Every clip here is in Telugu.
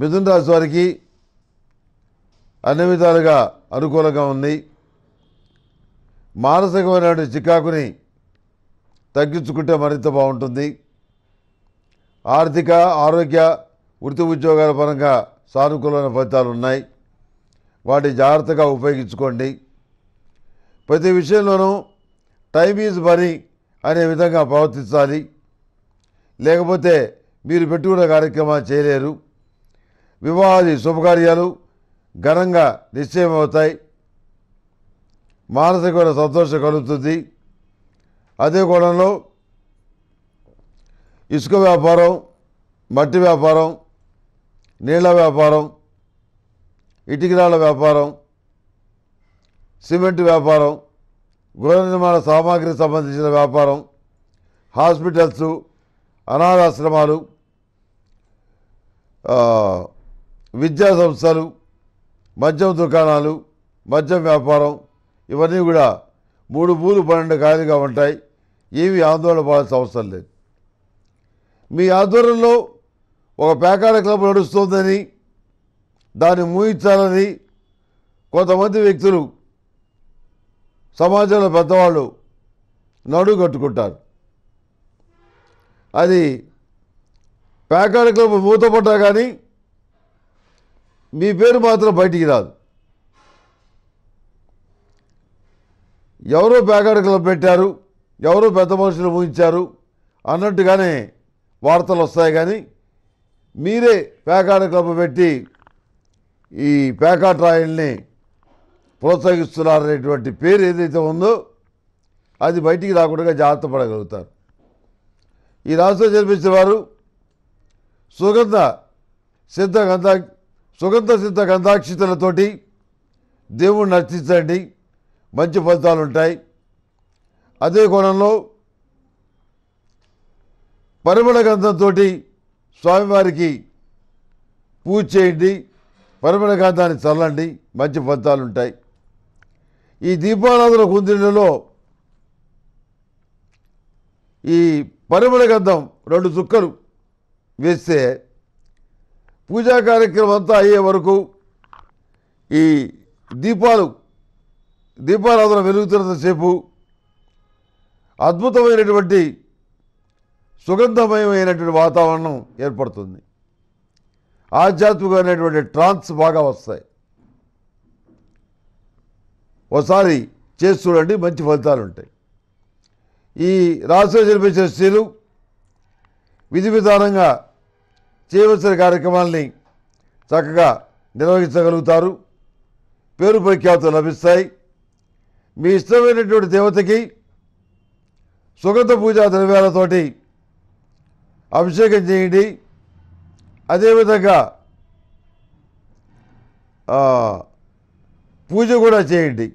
మిథున్ రాశి వారికి అన్ని విధాలుగా అనుకూలంగా ఉంది మానసికమైనటువంటి చికాకుని తగ్గించుకుంటే మరింత బాగుంటుంది ఆర్థిక ఆరోగ్య వృత్తి ఉద్యోగాల పరంగా సానుకూలమైన ఫలితాలు ఉన్నాయి వాటి జాగ్రత్తగా ఉపయోగించుకోండి ప్రతి విషయంలోనూ టైం ఈజ్ మనీ అనే విధంగా ప్రవర్తించాలి లేకపోతే మీరు పెట్టుకున్న కార్యక్రమాలు చేయలేరు వివాహాది శుభకార్యాలు ఘనంగా నిశ్చయమవుతాయి మానసికమైన సంతోషం కలుగుతుంది అదే కోణంలో ఇసుక వ్యాపారం మట్టి వ్యాపారం నీళ్ల వ్యాపారం ఇటుకిరాళ్ళ వ్యాపారం సిమెంట్ వ్యాపారం గృహ నిర్మాణ సామాగ్రికి సంబంధించిన వ్యాపారం హాస్పిటల్స్ అనాథాశ్రమాలు విద్యా సంస్థలు మద్యం దుకాణాలు మద్యం వ్యాపారం ఇవన్నీ కూడా మూడు పూలు పన్నెండు ఖాళీగా ఉంటాయి ఏవి ఆందోళన పడాల్సిన అవసరం లేదు మీ ఆధ్వర్యంలో ఒక పేకాడ క్లబ్ నడుస్తోందని దాన్ని మూయించాలని కొంతమంది వ్యక్తులు సమాజంలో పెద్దవాళ్ళు నడు కట్టుకుంటారు అది పేకాడ క్లబ్ మూతపడ్డా కానీ మీ పేరు మాత్రం బయటికి రాదు ఎవరో క్లబ్ పెట్టారు ఎవరో పెద్ద మనుషులు ఊహించారు అన్నట్టుగానే వార్తలు వస్తాయి కానీ మీరే పేకాడ క్లబ్ పెట్టి ఈ పేకా ట్రాయల్ని ప్రోత్సహిస్తున్నారనేటువంటి పేరు ఏదైతే ఉందో అది బయటికి రాకుండా జాగ్రత్త పడగలుగుతారు ఈ రాష్ట్రం జన్మించిన వారు సుగంధ సిద్ధ గంధ సుగంధ సిద్ధ గంధాక్షితలతోటి దేవుణ్ణి అర్చించండి మంచి ఫలితాలు ఉంటాయి అదే కోణంలో పరిమళ గంధంతో స్వామివారికి పూజ చేయండి పరిమళ గంధాన్ని చల్లండి మంచి ఫలితాలు ఉంటాయి ఈ దీపారాధన కుందిలో ఈ పరిమళ గంధం రెండు చుక్కలు వేస్తే పూజా కార్యక్రమం అంతా అయ్యే వరకు ఈ దీపాలు దీపారాధన వెలుగుతున్నంతసేపు అద్భుతమైనటువంటి సుగంధమయమైనటువంటి వాతావరణం ఏర్పడుతుంది ఆధ్యాత్మికమైనటువంటి ట్రాన్స్ బాగా వస్తాయి ఒకసారి చేసి చూడండి మంచి ఫలితాలు ఉంటాయి ఈ రాష్ట్ర జన్మించిన స్త్రీలు విధి విధానంగా చేయవలసిన కార్యక్రమాల్ని చక్కగా నిర్వహించగలుగుతారు పేరు ప్రఖ్యాతులు లభిస్తాయి మీ ఇష్టమైనటువంటి దేవతకి సుగంధ పూజా ద్రవ్యాలతోటి అభిషేకం చేయండి అదేవిధంగా పూజ కూడా చేయండి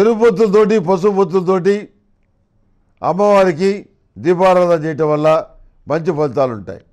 ఎరుపొత్తులతోటి పసుపు పొత్తులతోటి అమ్మవారికి దీపారాధన చేయటం వల్ల మంచి ఫలితాలు ఉంటాయి